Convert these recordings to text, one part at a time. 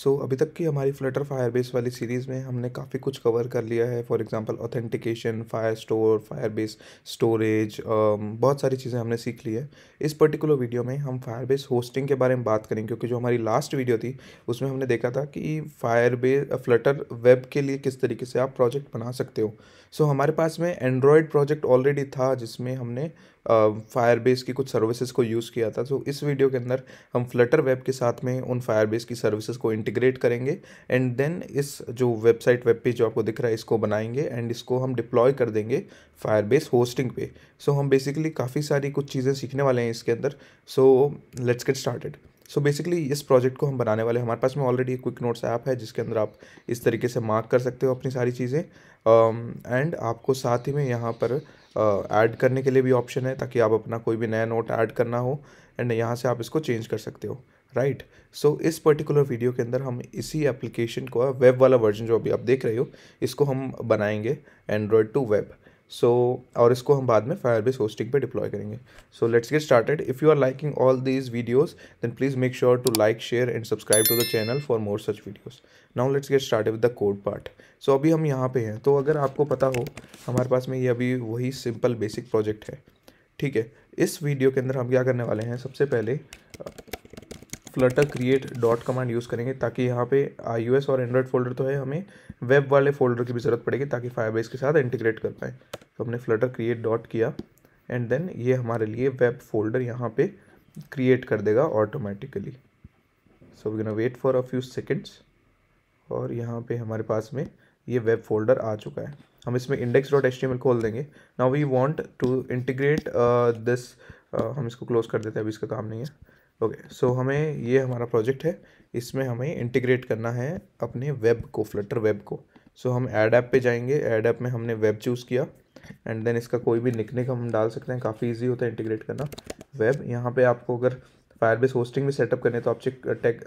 सो so, अभी तक की हमारी फ्लटर फायरबेस वाली सीरीज़ में हमने काफ़ी कुछ कवर कर लिया है for example authentication Firestore Firebase storage बहुत सारी चीज़ें हमने सीख ली है इस पर्टिकुलर वीडियो में हम फायरबेस होस्टिंग के बारे में बात करेंगे क्योंकि जो हमारी लास्ट वीडियो थी उसमें हमने देखा था कि फायरबेस फ्लटर वेब के लिए किस तरीके से आप प्रोजेक्ट बना सकते हो सो so, हमारे पास में एंड्रॉयड प्रोजेक्ट ऑलरेडी था जिसमें हमने फायरबेस uh, की कुछ सर्विसेज को यूज़ किया था सो so, इस वीडियो के अंदर हम फ्लटर वेब के साथ में उन फायरबेस की सर्विसेज को इंटीग्रेट करेंगे एंड देन इस जो वेबसाइट वेब पेज जो आपको दिख रहा है इसको बनाएंगे एंड इसको हम डिप्लॉय कर देंगे फायरबेस होस्टिंग पे सो so, हम बेसिकली काफ़ी सारी कुछ चीज़ें सीखने वाले हैं इसके अंदर so let's get started so basically इस प्रोजेक्ट को हम बनाने वाले हमारे पास में ऑलरेडी क्विक नोट्स ऐप है जिसके अंदर आप इस तरीके से मार्क कर सकते हो अपनी सारी चीज़ें एंड um, आपको साथ ही में यहाँ पर ऐड uh, करने के लिए भी ऑप्शन है ताकि आप अपना कोई भी नया नोट ऐड करना हो एंड यहाँ से आप इसको चेंज कर सकते हो राइट right? सो so, इस पर्टिकुलर वीडियो के अंदर हम इसी एप्लीकेशन को वेब वाला वर्जन जो अभी आप देख रहे हो इसको हम बनाएंगे एंड्रॉयड टू वेब सो और इसको हम बाद में बेस होस्टिंग पर डिप्लॉय करेंगे so let's get started if you are liking all these videos then please make sure to like share and subscribe to the channel for more such videos now let's get started with the code part so अभी हम यहाँ पे हैं तो अगर आपको पता हो हमारे पास में ये अभी वही सिंपल बेसिक प्रोजेक्ट है ठीक है इस वीडियो के अंदर हम क्या करने वाले हैं सबसे पहले Flutter create dot command use करेंगे ताकि यहाँ पे आई और एंड्रॉयड फोल्डर तो है हमें वेब वाले फोल्डर की भी ज़रूरत पड़ेगी ताकि फायरबेस के साथ इंटीग्रेट कर पाएँ तो हमने फ्लटर क्रिएट डॉट किया एंड देन ये हमारे लिए वेब फोल्डर यहाँ पे क्रिएट कर देगा automatically so we gonna wait for a few seconds और यहाँ पे हमारे पास में ये वेब फोल्डर आ चुका है हम इसमें इंडेक्स डॉट एच टी खोल देंगे now we want to integrate this हम इसको क्लोज कर देते हैं अभी इसका काम नहीं है ओके okay, सो so हमें ये हमारा प्रोजेक्ट है इसमें हमें इंटीग्रेट करना है अपने वेब को फ्लटर वेब को सो so हम एड ऐप पे जाएंगे एड ऐप में हमने वेब चूज़ किया एंड देन इसका कोई भी निकने का हम डाल सकते हैं काफ़ी इजी होता है इंटीग्रेट करना वेब यहाँ पे आपको अगर फायरबेस होस्टिंग भी सेटअप करने तो आप चेक टेक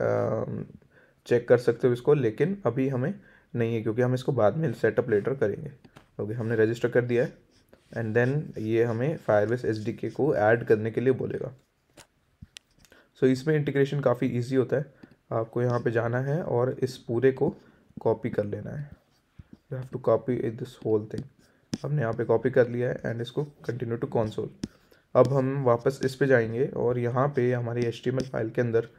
चेक कर सकते हो इसको लेकिन अभी हमें नहीं है क्योंकि हम इसको बाद में सेटअप लेटर करेंगे ओके okay, हमने रजिस्टर कर दिया है एंड देन ये हमें फायरबेस एस को ऐड करने के लिए बोलेगा सो so, इसमें इंटीग्रेशन काफ़ी ईजी होता है आपको यहाँ पे जाना है और इस पूरे को कॉपी कर लेना है you have to copy this whole thing हमने यहाँ पे कॉपी कर लिया है एंड इसको कंटिन्यू टू कॉन्सोल अब हम वापस इस पे जाएंगे और यहाँ पे हमारी एच फाइल के अंदर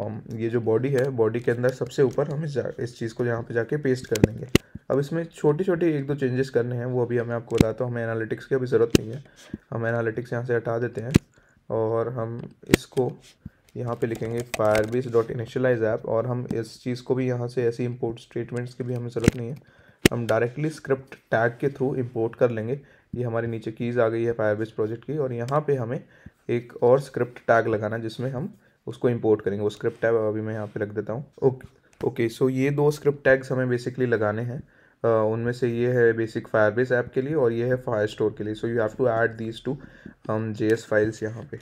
um, ये जो बॉडी है बॉडी के अंदर सबसे ऊपर हम इस इस चीज़ को यहाँ पर जाके पेस्ट कर देंगे अब इसमें छोटे छोटे एक दो चेंजेस करने हैं वो अभी हमें आपको बताता हूँ हमें एनालिटिक्स की अभी ज़रूरत नहीं है हम एनालिटिक्स यहाँ से हटा देते हैं और हम इसको यहाँ पे लिखेंगे फायरबेस डॉट इनिशलाइज ऐप और हम इस चीज़ को भी यहाँ से ऐसी इम्पोर्ट स्टेटमेंट्स की भी हमें ज़रूरत नहीं है हम डायरेक्टली स्क्रिप्ट टैग के थ्रू इम्पोर्ट कर लेंगे ये हमारे नीचे कीज़ आ गई है फायरबेस प्रोजेक्ट की और यहाँ पे हमें एक और स्क्रिप्ट टैग लगाना जिसमें हम उसको इम्पोर्ट करेंगे वो स्क्रिप्ट टैग अभी मैं यहाँ पर रख देता हूँ ओके ओके सो ये दो स्क्रिप्ट टैग्स हमें बेसिकली लगाने हैं Uh, उनमें से ये है बेसिक फायरबेस ऐप के लिए और ये है फायर स्टोर के लिए so you have to add these to हम जे एस फाइल्स यहाँ पे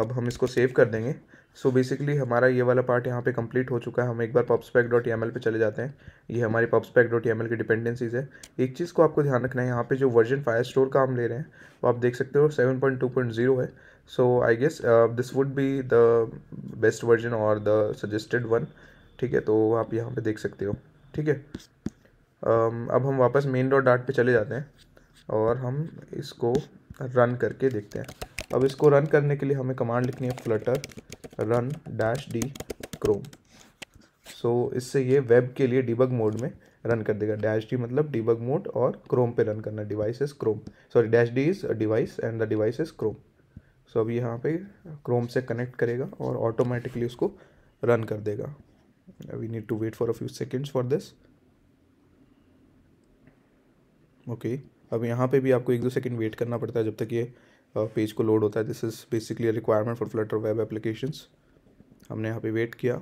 अब हम इसको सेव कर देंगे सो बेसिकली हमारा ये वाला पार्ट यहाँ पे कंप्लीट हो चुका है हम एक बार पॉप्सपैक डॉट एम पे चले जाते हैं ये हमारी पॉप्सपैक डॉट एम की डिपेंडेंसीज़ है एक चीज़ को आपको ध्यान रखना है यहाँ पे जो वर्जन फायर स्टोर का हम ले रहे हैं वो आप देख सकते हो seven point two point zero है so I guess this would be the best version और द सजेस्टेड वन ठीक है तो आप यहाँ पर देख सकते हो ठीक है um, अब हम वापस मेन डॉट डाट पर चले जाते हैं और हम इसको रन करके देखते हैं अब इसको रन करने के लिए हमें कमांड लिखनी है Flutter run dash D Chrome so इससे ये वेब के लिए डिबग मोड में रन कर देगा डैश डी मतलब डिबग मोड और क्रोम पे रन करना device is Chrome sorry dash D is device and the device is Chrome so अब यहाँ पे क्रोम से कनेक्ट करेगा और ऑटोमेटिकली उसको रन कर देगा we need to wait for a few seconds for this okay अब यहाँ पे भी आपको एक दो सेकेंड वेट करना पड़ता है जब तक ये पेज को लोड होता है this is basically requirement for Flutter web applications हमने यहाँ पे वेट किया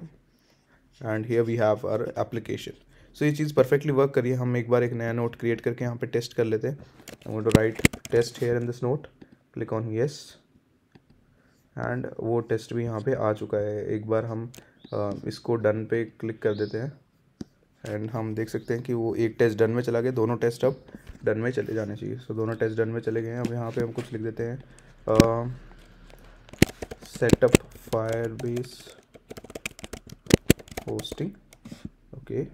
and here we have our application so ये चीज़ परफेक्टली वर्क करिए हम एक बार एक नया नोट क्रिएट करके यहाँ पे टेस्ट कर लेते हैं to write test here in this note click on yes and वो टेस्ट भी यहाँ पे आ चुका है एक बार हम इसको डन पे क्लिक कर देते हैं एंड हम देख सकते हैं कि वो एक टेस्ट डन में चला गया दोनों टेस्ट अब डन में चले जाने चाहिए सो so, दोनों टेस्ट डन में चले गए हैं अब यहाँ पे हम कुछ लिख देते हैं setup Firebase hosting okay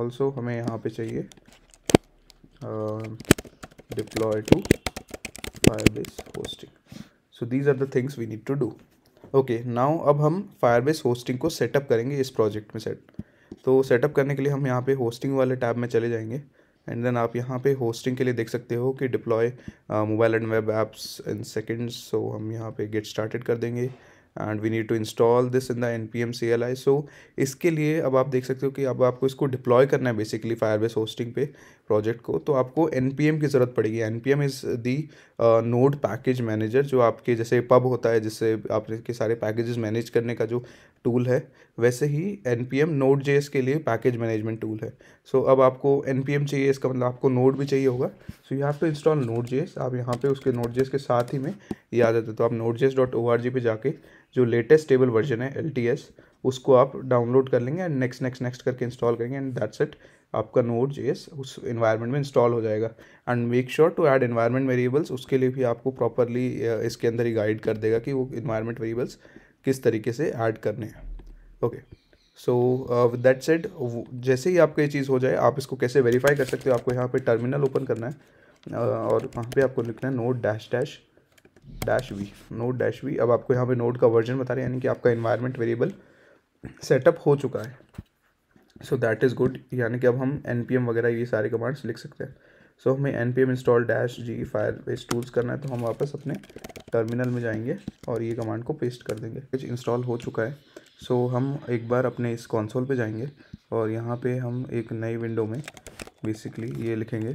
also हमें यहाँ पे चाहिए deploy to Firebase hosting so these are the things we need to do okay now अब हम फायरबेस होस्टिंग को सेटअप करेंगे इस प्रोजेक्ट में सेट तो सेटअप करने के लिए हम यहाँ पे होस्टिंग वाले टैब में चले जाएंगे एंड देन आप यहाँ पे होस्टिंग के लिए देख सकते हो कि deploy mobile and web apps in seconds so हम यहाँ पे गेट स्टार्टेड कर देंगे and we need to install this in the N P M C L I so इसके लिए अब आप देख सकते हो कि अब आपको इसको डिप्लॉय करना है बेसिकली फायरबेस होस्टिंग पे प्रोजेक्ट को तो आपको एन की ज़रूरत पड़ेगी N P M is the node package manager जो आपके जैसे पब होता है जिससे आपके सारे पैकेजेस मैनेज करने का जो टूल है वैसे ही N P M Node J के लिए पैकेज मैनेजमेंट टूल है सो so, अब आपको एन पी एम चाहिए इसका मतलब आपको नोड भी चाहिए होगा सो यहाँ have to install Node J आप यहाँ पे उसके नोड जे के साथ ही में ये आ जाता है तो आप Node J dot O R G पर जाके जो लेटेस्ट टेबल वर्जन है एल टी एस उसको आप डाउनलोड कर लेंगे एंड नेक्स्ट नेक्स्ट नेक्स्ट करके इंस्टॉल करेंगे एंड दैट्स इट आपका नोट जे उस इन्वायरमेंट में इंस्टॉल हो जाएगा and make sure to add environment variables उसके लिए भी आपको प्रॉपरली इसके अंदर ही गाइड कर देगा कि वो इन्वायरमेंट वेरिएबल्स किस तरीके से ऐड करने हैं okay so with that said जैसे ही आपका ये चीज़ हो जाए आप इसको कैसे वेरीफाई कर सकते हो आपको यहाँ पे टर्मिनल ओपन करना है uh, और वहाँ पे आपको लिखना है node dash dash dash V node dash V अब आपको यहाँ पे नोट का वर्जन बता रहे हैं यानी कि आपका इन्वायरमेंट वेरिएबल सेटअप हो चुका है सो दैट इज़ गुड यानी कि अब हम एन वगैरह ये सारे कमांड्स लिख सकते हैं सो so, हमें N P M install dash G Firebase tools करना है तो हम वापस अपने टर्मिनल में जाएंगे और ये कमांड को पेस्ट कर देंगे कुछ इंस्टॉल हो चुका है सो so, हम एक बार अपने इस कॉन्सोल पे जाएंगे और यहाँ पे हम एक नई विंडो में बेसिकली ये लिखेंगे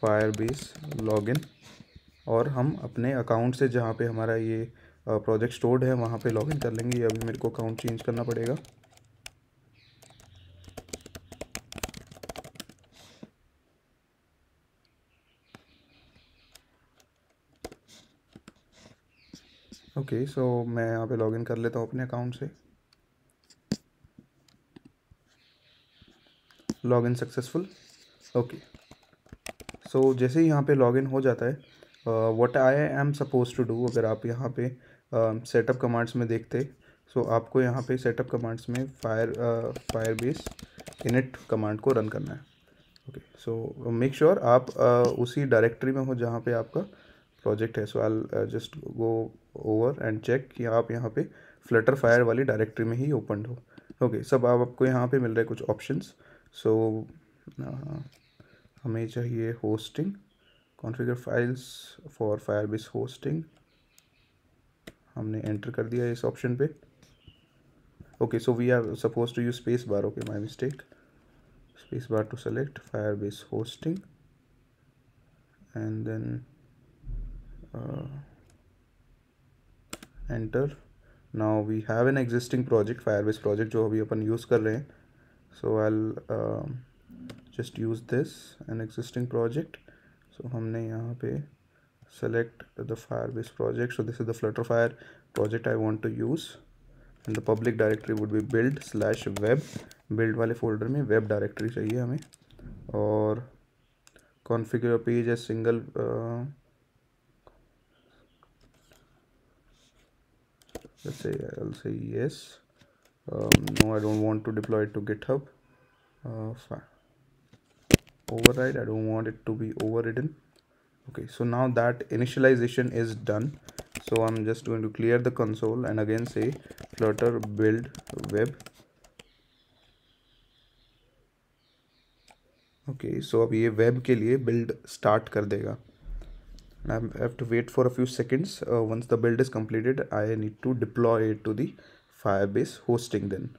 फायर बेस लॉगिन और हम अपने अकाउंट से जहाँ पे हमारा ये प्रोजेक्ट स्टोर्ड है वहाँ पे लॉगिन कर लेंगे ये अभी मेरे को अकाउंट चेंज करना पड़ेगा ओके सो मैं यहाँ पे लॉगिन कर लेता हूँ अपने अकाउंट से लॉगिन सक्सेसफुल ओके सो जैसे ही यहाँ पे लॉगिन हो जाता है what I am suppose to do अगर आप यहाँ पे सेटअप uh, कमांड्स में देखते सो so आपको यहाँ पे सेटअप कमांड्स में fire Firebase init command को रन करना है ओके सो मेक श्योर आप uh, उसी डायरेक्टरी में हो जहाँ पे आपका प्रोजेक्ट है so all just go over and check कि आप यहाँ पे फ्लटर फायर वाली डायरेक्टरी में ही ओपन हो ओके okay, सब आप आपको यहाँ पे मिल रहे कुछ ऑप्शंस सो so, uh, हमें चाहिए hosting configure files for Firebase hosting हमने एंटर कर दिया इस ऑप्शन पे okay so we are suppose to use space bar okay my mistake space bar to select base hosting and then uh, enter now we have an existing project firebase project jo abhi apan use kar rahe hain so i'll uh, just use this an existing project so humne yahan pe select the firebase project so this is the flutterfire project i want to use and the public directory would be build slash web build wale folder mein web directory chahiye hame aur configure page as single uh, let's say I'll say yes um, no I don't want to deploy it to github uh, fine. override I don't want it to be overridden okay so now that initialization is done so I'm just going to clear the console and again say flutter build web okay, so अब ye web ke liye build start kar dega. I have to wait for a few seconds. Uh, once the build is completed, I need to deploy it to the Firebase hosting then.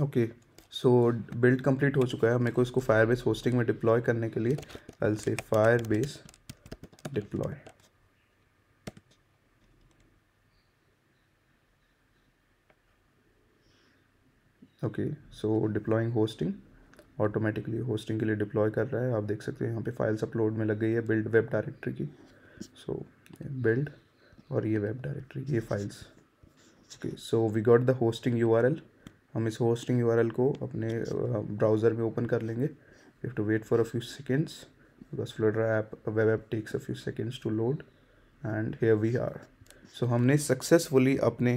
Okay, so build complete ho chuka hai. Meko to Firebase hosting mein deploy karne ke liye. I'll say Firebase deploy. Okay so deploying hosting automatically hosting के लिए deploy कर रहा है आप देख सकते हैं यहाँ पे फाइल्स अपलोड में लग गई है बिल्ड वेब डायरेक्टरी की सो बिल्ड और ये वेब डायरेक्टरी ये files okay so we got the hosting you हम इस होस्टिंग यू को अपने ब्राउज़र uh, में ओपन कर लेंगे you to wait for a few seconds because Flutter app web app takes a few seconds to load and here we are so हमने successfully अपने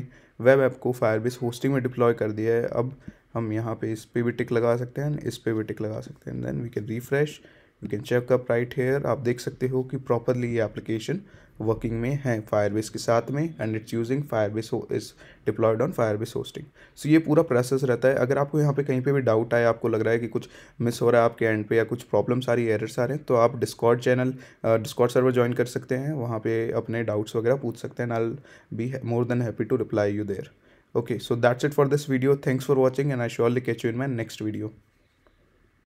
web app को Firebase hosting में deploy कर दिया है अब हम यहाँ पे इस पे भी टिक लगा सकते हैं इस पे भी टिक लगा सकते हैं then we can refresh you can check up right here आप देख सकते हो कि प्रॉपरली ये एप्लीकेशन वर्किंग में है फायरबेस के साथ में and it's using Firebase is deployed on Firebase hosting so ये पूरा प्रोसेस रहता है अगर आपको यहाँ पे कहीं पे भी डाउट आए आपको लग रहा है कि कुछ मिस हो रहा है आपके एंड पे या कुछ प्रॉब्लम्स आ रही एरर्स आ रहे हैं तो आप Discord channel Discord server join कर सकते हैं वहाँ पर अपने डाउट्स वगैरह पूछ सकते हैं I be more than happy to reply you there okay so that's it for this video thanks for watching and i surely catch you in my next video